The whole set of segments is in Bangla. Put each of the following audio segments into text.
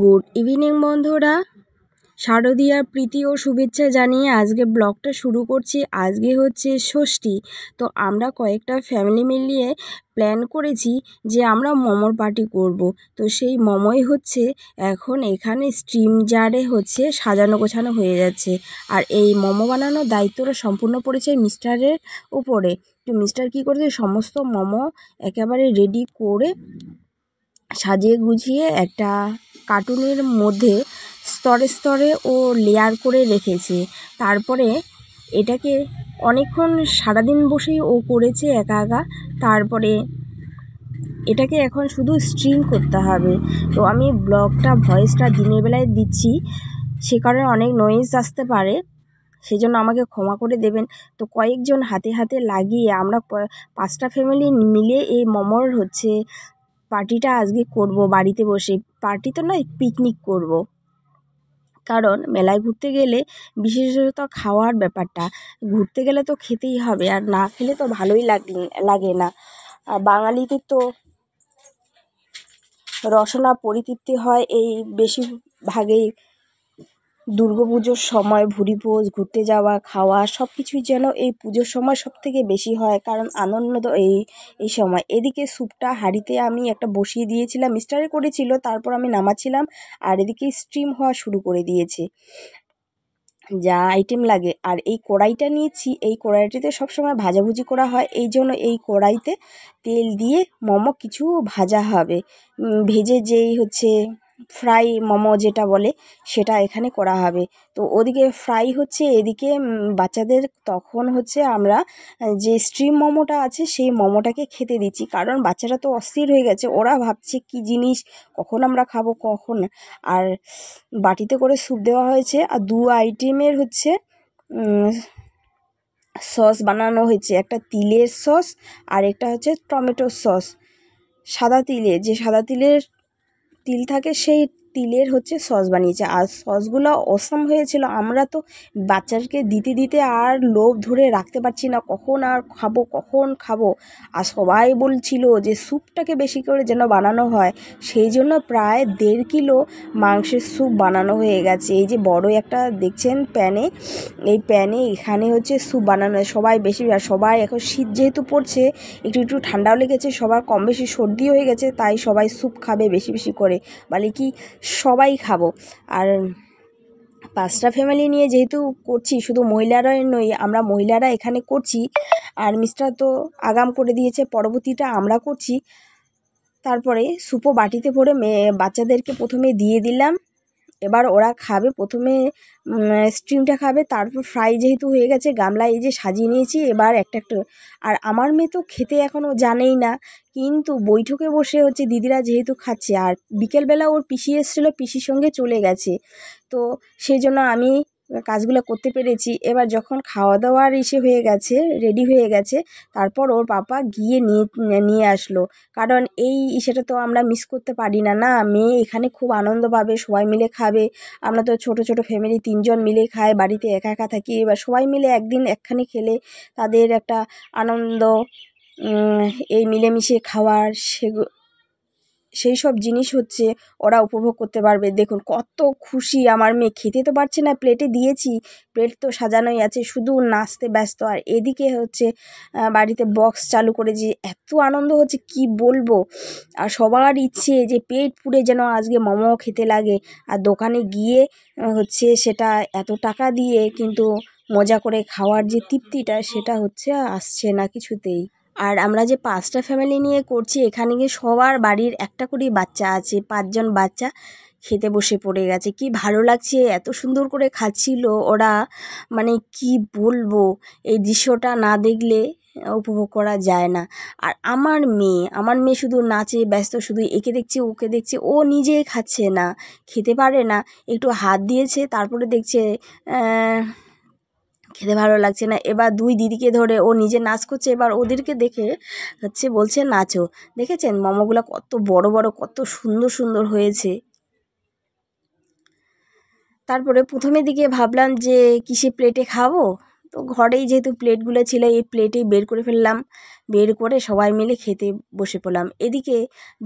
গুড ইভিনিং বন্ধুরা শারদীয়ার প্রীতি ও শুভেচ্ছা জানিয়ে আজকে ব্লগটা শুরু করছি আজকে হচ্ছে ষষ্ঠী তো আমরা কয়েকটা ফ্যামিলি মিলিয়ে প্ল্যান করেছি যে আমরা মোমোর পার্টি করব তো সেই মোমোই হচ্ছে এখন এখানে স্টিম জারে হচ্ছে সাজানো গোছানো হয়ে যাচ্ছে আর এই মোমো বানানোর দায়িত্বটা সম্পূর্ণ পড়েছে মিস্টারের উপরে তো মিস্টার কী করেছে সমস্ত মোমো একেবারে রেডি করে সাজিয়ে গুছিয়ে একটা কার্টুনের মধ্যে স্তরে স্তরে ও লেয়ার করে রেখেছে তারপরে এটাকে অনেকক্ষণ সারাদিন বসেই ও করেছে একা একা তারপরে এটাকে এখন শুধু স্ট্রিম করতে হবে তো আমি ব্লগটা ভয়েসটা দিনের বেলায় দিচ্ছি সে কারণে অনেক নয়েজ আসতে পারে সেজন্য আমাকে ক্ষমা করে দেবেন তো কয়েকজন হাতে হাতে লাগিয়ে আমরা পাঁচটা ফ্যামিলি মিলে এই মমর হচ্ছে পার্টিটা আজকে করব বাড়িতে বসে পার্টি তো নয় পিকনিক করব। কারণ মেলায় ঘুরতে গেলে বিশেষত খাওয়ার ব্যাপারটা ঘুরতে গেলে তো খেতেই হবে আর না খেলে তো ভালোই লাগে লাগে না বাঙালিদের তো রসনা পরিতৃপ্তি হয় এই বেশিরভাগেই দুর্গো পুজোর সময় ভুরি ভোজ ঘুরতে যাওয়া খাওয়া সব কিছুই যেন এই পুজোর সময় সব থেকে বেশি হয় কারণ আনন্দ এই এই সময় এদিকে স্যুপটা হাঁড়িতে আমি একটা বসিয়ে দিয়েছিলাম মিস্টারে করেছিল তারপর আমি নামাচ্ছিলাম আর এদিকে স্ট্রিম হওয়া শুরু করে দিয়েছে যা আইটেম লাগে আর এই কড়াইটা নিয়েছি এই কড়াইটিতে সবসময় ভাজাভুজি করা হয় এই জন্য এই কড়াইতে তেল দিয়ে মোমো কিছু ভাজা হবে ভেজে যেই হচ্ছে ফ্রাই মোমো যেটা বলে সেটা এখানে করা হবে তো ওদিকে ফ্রাই হচ্ছে এদিকে বাচ্চাদের তখন হচ্ছে আমরা যে স্ট্রিম মোমোটা আছে সেই মোমোটাকে খেতে দিচ্ছি কারণ বাচ্চারা তো অস্থির হয়ে গেছে ওরা ভাবছে কি জিনিস কখন আমরা খাবো কখন আর বাটিতে করে স্যুপ দেওয়া হয়েছে আর দু আইটেমের হচ্ছে সস বানানো হয়েছে একটা তিলের সস আর একটা হচ্ছে টমেটোর সস সাদা তিলে যে সাদা তিলের তিল থাকে সেই তিলের হচ্ছে সস বানিয়েছে আর সসগুলো অসম হয়েছিল আমরা তো বাচ্চাকে দিতে দিতে আর লোভ ধরে রাখতে পারছি না কখন আর খাবো কখন খাবো আর সবাই বলছিল যে স্যুপটাকে বেশি করে যেন বানানো হয় সেই জন্য প্রায় দেড় কিলো মাংসের স্যুপ বানানো হয়ে গেছে এই যে বড় একটা দেখছেন প্যানে এই প্যানে এখানে হচ্ছে স্যুপ বানানো সবাই বেশি সবাই এখন শীত যেহেতু পড়ছে একটু একটু ঠান্ডাও লেগেছে সবার কম বেশি সর্দি হয়ে গেছে তাই সবাই স্যুপ খাবে বেশি বেশি করে বলে কি সবাই খাবো আর পাঁচটা ফ্যামিলি নিয়ে যেহেতু করছি শুধু মহিলারাই নই আমরা মহিলারা এখানে করছি আর মিস্টার তো আগাম করে দিয়েছে পরবর্তীটা আমরা করছি তারপরে সুপো বাটিতে ভরে মেয়ে বাচ্চাদেরকে প্রথমে দিয়ে দিলাম এবার ওরা খাবে প্রথমে স্টিমটা খাবে তারপর ফ্রাই যেহেতু হয়ে গেছে গামলায় এই যে সাজিয়ে নিয়েছি এবার একটা একটা আর আমার মেয়ে তো খেতে এখনও জানেই না কিন্তু বৈঠকে বসে হচ্ছে দিদিরা যেহেতু খাচ্ছে আর বিকেলবেলা ওর পিসি এসেছিলো পিসির সঙ্গে চলে গেছে তো সেই জন্য আমি কাজগুলো করতে পেরেছি এবার যখন খাওয়া দাওয়ার ইসে হয়ে গেছে রেডি হয়ে গেছে তারপর ওর পাপা গিয়ে নিয়ে নিয়ে আসলো কারণ এই ইসেটা তো আমরা মিস করতে পারি না না মেয়ে এখানে খুব আনন্দ পাবে সবাই মিলে খাবে আমরা তো ছোট ছোট ফ্যামিলি তিনজন মিলে খায় বাড়িতে একা একা থাকি এবার সবাই মিলে একদিন একখানে খেলে তাদের একটা আনন্দ এই মিলেমিশে খাওয়ার সেগু সেই সব জিনিস হচ্ছে ওরা উপভোগ করতে পারবে দেখুন কত খুশি আমার মেয়ে খেতে তো পারছে না প্লেটে দিয়েছি প্লেট তো সাজানোই আছে শুধু নাচতে ব্যস্ত আর এদিকে হচ্ছে বাড়িতে বক্স চালু করে যে এত আনন্দ হচ্ছে কি বলবো আর সবার ইচ্ছে যে পেট পুড়ে যেন আজকে মোমো খেতে লাগে আর দোকানে গিয়ে হচ্ছে সেটা এত টাকা দিয়ে কিন্তু মজা করে খাওয়ার যে তৃপ্তিটা সেটা হচ্ছে আসছে না কিছুতেই আর আমরা যে পাঁচটা ফ্যামিলি নিয়ে করছি এখানে গিয়ে সবার বাড়ির একটা করেই বাচ্চা আছে পাঁচজন বাচ্চা খেতে বসে পড়ে গেছে কি ভালো লাগছে এত সুন্দর করে খাচ্ছিল ওরা মানে কি বলবো এই দৃশ্যটা না দেখলে উপভোগ করা যায় না আর আমার মেয়ে আমার মেয়ে শুধু নাচে ব্যস্ত শুধু একে দেখছে ওকে দেখছে ও নিজেই খাচ্ছে না খেতে পারে না একটু হাত দিয়েছে তারপরে দেখছে খেতে ভালো লাগছে না এবার দুই দিদিকে ধরে ও নিজে নাচ করছে এবার ওদেরকে দেখে হচ্ছে বলছে নাচো দেখেছেন মোমোগুলো কত বড় বড় কত সুন্দর সুন্দর হয়েছে তারপরে প্রথমে দিকে ভাবলাম যে কিসে প্লেটে খাবো তো ঘরেই যেহেতু প্লেটগুলো ছিল এই প্লেটেই বের করে ফেললাম বের করে সবাই মিলে খেতে বসে পড়লাম এদিকে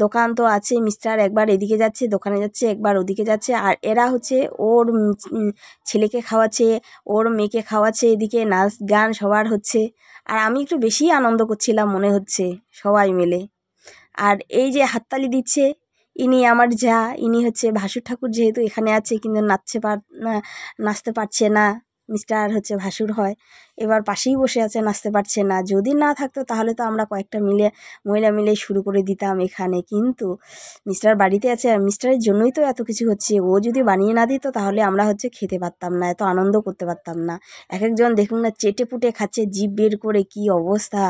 দোকান তো আছে মিস্টার একবার এদিকে যাচ্ছে দোকানে যাচ্ছে একবার ওদিকে যাচ্ছে আর এরা হচ্ছে ওর ছেলেকে খাওয়াচ্ছে ওর মেয়েকে খাওয়াচ্ছে এদিকে নাচ গান সবার হচ্ছে আর আমি একটু বেশি আনন্দ করছিলাম মনে হচ্ছে সবাই মিলে আর এই যে হাততালি দিচ্ছে ইনি আমার যা ইনি হচ্ছে ভাসুর ঠাকুর যেহেতু এখানে আছে কিন্তু নাচছে পার নাচতে পারছে না মিস্টার হচ্ছে ভাসুর হয় এবার পাশেই বসে আছে নাচতে পারছে না যদি না থাকতো তাহলে তো আমরা কয়েকটা মিলে মহিলা মিলে শুরু করে দিতাম এখানে কিন্তু মিস্টার বাড়িতে আছে আর মিস্টারের জন্যই তো এত কিছু হচ্ছে ও যদি বানিয়ে না দিত তাহলে আমরা হচ্ছে খেতে পারতাম না এত আনন্দ করতে পারতাম না এক একজন দেখুন না চেটে পুটে খাচ্ছে জিভ বের করে কি অবস্থা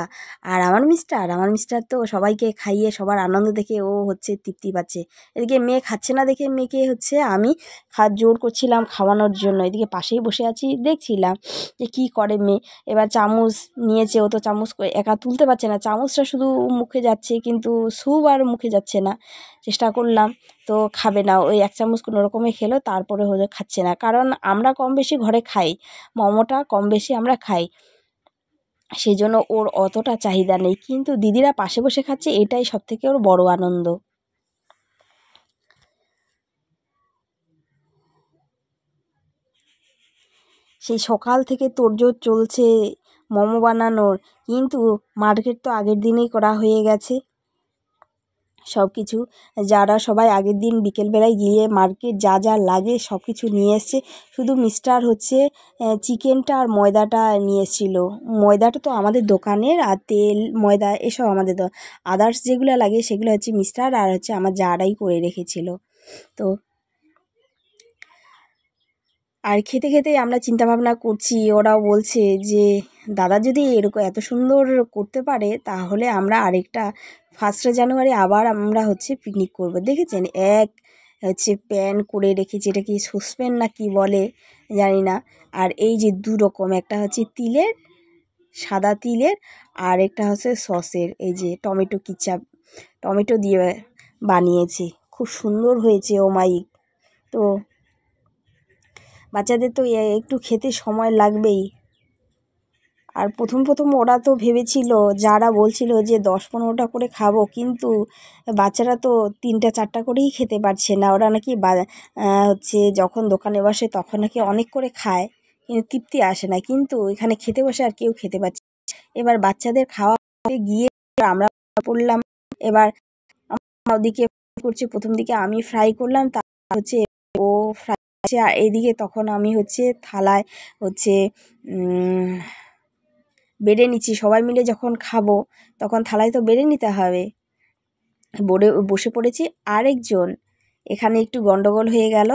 আর আমার মিস্টার আমার মিস্টার তো সবাইকে খাইয়ে সবার আনন্দ দেখে ও হচ্ছে তৃপ্তি পাচ্ছে এদিকে মেয়ে খাচ্ছে না দেখে মেয়েকে হচ্ছে আমি খা জোর করছিলাম খাওয়ানোর জন্য এদিকে পাশেই বসে আছি দেখছিলাম যে কী করে মেয়ে এবার চামচ নিয়েছে ও তো চামচ একা তুলতে পারছে না চামচটা শুধু মুখে যাচ্ছে কিন্তু স্যুপ আর মুখে যাচ্ছে না চেষ্টা করলাম তো খাবে না ওই এক চামচ কোনো রকমে খেলো তারপরে হলে খাচ্ছে না কারণ আমরা কম বেশি ঘরে খাই মোমোটা কম বেশি আমরা খাই সেই জন্য ওর অতটা চাহিদা নেই কিন্তু দিদিরা পাশে বসে খাচ্ছে এটাই সবথেকে ওর বড় আনন্দ সেই সকাল থেকে তোড়জোড় চলছে মোমো বানানোর কিন্তু মার্কেট তো আগের দিনেই করা হয়ে গেছে সব কিছু যারা সবাই আগের দিন বিকেলবেলায় গিয়ে মার্কেট যা যা লাগে সব কিছু নিয়ে এসছে শুধু মিস্টার হচ্ছে চিকেনটা আর ময়দাটা নিয়ে এসেছিল ময়দাটা তো আমাদের দোকানের আর তেল ময়দা এসব আমাদের আদার্স যেগুলো লাগে সেগুলো হচ্ছে মিস্টার আর হচ্ছে আমার যারাই করে রেখেছিল তো আর খেতে খেতে আমরা চিন্তাভাবনা করছি ওরাও বলছে যে দাদা যদি এরকম এত সুন্দর করতে পারে তাহলে আমরা আরেকটা ফার্স্টে জানুয়ারি আবার আমরা হচ্ছে পিকনিক করব দেখেছেন এক হচ্ছে প্যান করে রেখেছি এটা কি সসপ্যান না কি বলে জানি না আর এই যে দু রকম একটা হচ্ছে তিলের সাদা তিলের আর একটা হচ্ছে সসের এই যে টমেটো কিচাপ টমেটো দিয়ে বানিয়েছি খুব সুন্দর হয়েছে ও মাইক তো বাচ্চাদের তো একটু খেতে সময় লাগবেই আর প্রথম প্রথম ওরা তো ভেবেছিল যারা বলছিল যে দশ পনেরোটা করে খাবো কিন্তু বাচ্চারা তো তিনটা চারটা করেই খেতে পারছে না ওরা নাকি হচ্ছে যখন দোকানে বসে তখন নাকি অনেক করে খায় কিন্তু তৃপ্তি আসে না কিন্তু এখানে খেতে বসে আর কেউ খেতে পারছে এবার বাচ্চাদের খাওয়া গিয়ে আমরা পড়লাম এবার ওদিকে করছি প্রথম দিকে আমি ফ্রাই করলাম তার হচ্ছে ও ফ্রাই হচ্ছে আর এদিকে তখন আমি হচ্ছে থালায় হচ্ছে বেড়ে নিচ্ছি সবাই মিলে যখন খাবো তখন থালায় তো বেড়ে নিতে হবে বড়ে বসে পড়েছি আরেকজন এখানে একটু গন্ডগোল হয়ে গেল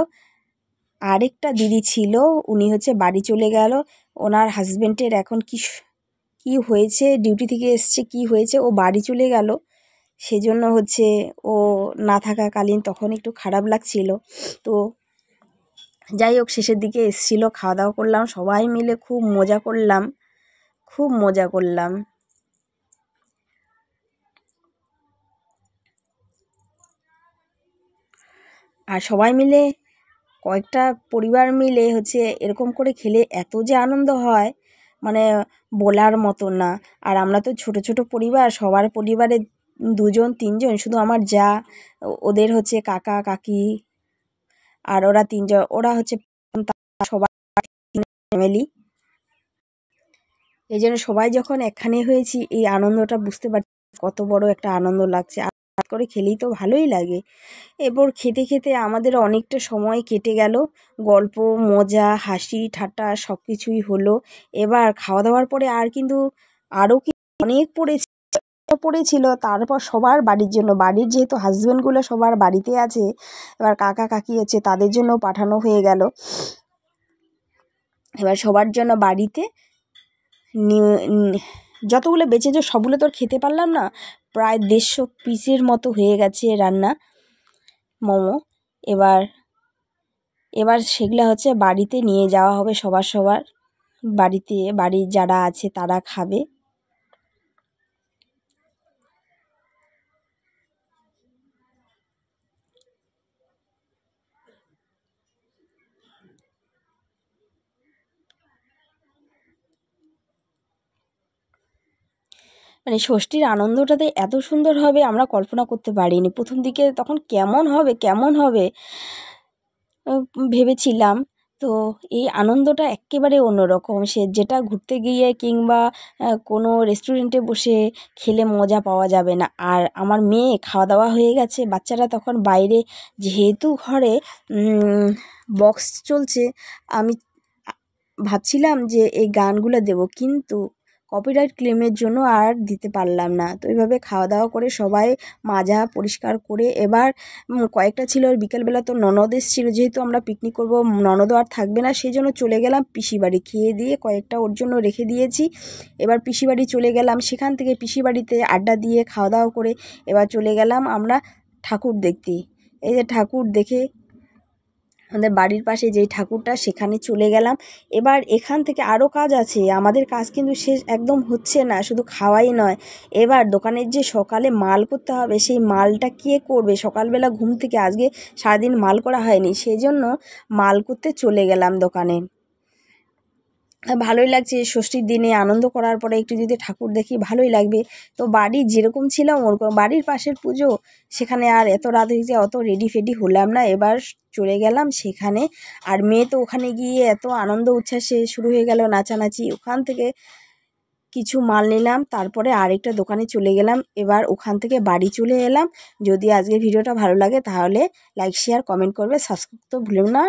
আরেকটা দিদি ছিল উনি হচ্ছে বাড়ি চলে গেল ওনার হাজব্যান্ডের এখন কি কি হয়েছে ডিউটি থেকে এসছে কি হয়েছে ও বাড়ি চলে গেল সেজন্য হচ্ছে ও না থাকাকালীন তখন একটু খারাপ লাগছিল তো যাই হোক শেষের দিকে এসেছিলো খাওয়া দাওয়া করলাম সবাই মিলে খুব মজা করলাম খুব মজা করলাম আর সবাই মিলে কয়েকটা পরিবার মিলে হচ্ছে এরকম করে খেলে এত যে আনন্দ হয় মানে বলার মতো না আর আমরা তো ছোট ছোট পরিবার সবার পরিবারে দুজন তিনজন শুধু আমার যা ওদের হচ্ছে কাকা কাকি আর ওরা তিনজন ওরা হচ্ছে সবার ফ্যামিলি এই জন্য সবাই যখন এখানে হয়েছি এই আনন্দটা বুঝতে পারছি কত বড় একটা আনন্দ লাগছে আর করে খেলেই তো ভালোই লাগে এরপর খেতে খেতে আমাদের অনেকটা সময় কেটে গেল গল্প মজা হাসি ঠাট্টা সব কিছুই হলো এবার খাওয়া দাওয়ার পরে আর কিন্তু আরও অনেক পড়েছে পড়েছিল তারপর সবার বাড়ির জন্য বাড়ির যেহেতু হাজব্যান্ডগুলো সবার বাড়িতে আছে এবার কাকা কাকি হচ্ছে তাদের জন্য পাঠানো হয়ে গেল এবার সবার জন্য বাড়িতে যতগুলো বেঁচেছে সবগুলো তো খেতে পারলাম না প্রায় দেড়শো পিসের মতো হয়ে গেছে রান্না মোমো এবার এবার সেগুলো হচ্ছে বাড়িতে নিয়ে যাওয়া হবে সবার সবার বাড়িতে বাড়ির যারা আছে তারা খাবে মানে ষষ্ঠীর আনন্দটাতে এত সুন্দর হবে আমরা কল্পনা করতে পারিনি প্রথম দিকে তখন কেমন হবে কেমন হবে ভেবেছিলাম তো এই আনন্দটা একেবারে অন্যরকম সে যেটা ঘুরতে গিয়ে কিংবা কোনো রেস্টুরেন্টে বসে খেলে মজা পাওয়া যাবে না আর আমার মেয়ে খাওয়া দাওয়া হয়ে গেছে বাচ্চারা তখন বাইরে যেহেতু ঘরে বক্স চলছে আমি ভাবছিলাম যে এই গানগুলো দেব কিন্তু কপিরাইট ক্লেমের জন্য আর দিতে পারলাম না তো এইভাবে খাওয়া দাওয়া করে সবাই মাজা পরিষ্কার করে এবার কয়েকটা ছিল বিকেলবেলা তো ননদ এসেছিলো যেহেতু আমরা পিকনিক করব ননদও আর থাকবে না সেই জন্য চলে গেলাম পিসি বাড়ি খেয়ে দিয়ে কয়েকটা ওর জন্য রেখে দিয়েছি এবার পিসি বাড়ি চলে গেলাম সেখান থেকে পিসি বাড়িতে আড্ডা দিয়ে খাওয়া দাওয়া করে এবার চলে গেলাম আমরা ঠাকুর দেখতে এই যে ঠাকুর দেখে আমাদের বাড়ির পাশে যেই ঠাকুরটা সেখানে চলে গেলাম এবার এখান থেকে আরও কাজ আছে আমাদের কাজ কিন্তু শেষ একদম হচ্ছে না শুধু খাওয়াই নয় এবার দোকানের যে সকালে মাল করতে হবে সেই মালটা কে করবে সকালবেলা ঘুম থেকে আজকে সারাদিন মাল করা হয়নি সেই জন্য মাল করতে চলে গেলাম দোকানে ভালোই লাগছে ষষ্ঠীর দিনে আনন্দ করার পরে একটু যদি ঠাকুর দেখি ভালোই লাগবে তো বাড়ি যেরকম ছিলাম ওরকম বাড়ির পাশের পুজো সেখানে আর এত রাত হয়েছে অত রেডি ফেডি হলাম না এবার চলে গেলাম সেখানে আর মেয়ে তো ওখানে গিয়ে এত আনন্দ উচ্ছ্বাসে শুরু হয়ে গেল নাচানাচি ওখান থেকে কিছু মাল নিলাম তারপরে আরেকটা দোকানে চলে গেলাম এবার ওখান থেকে বাড়ি চলে এলাম যদি আজকে ভিডিওটা ভালো লাগে তাহলে লাইক শেয়ার কমেন্ট করবে সাবস্ক্রাইব তো ভুলেও না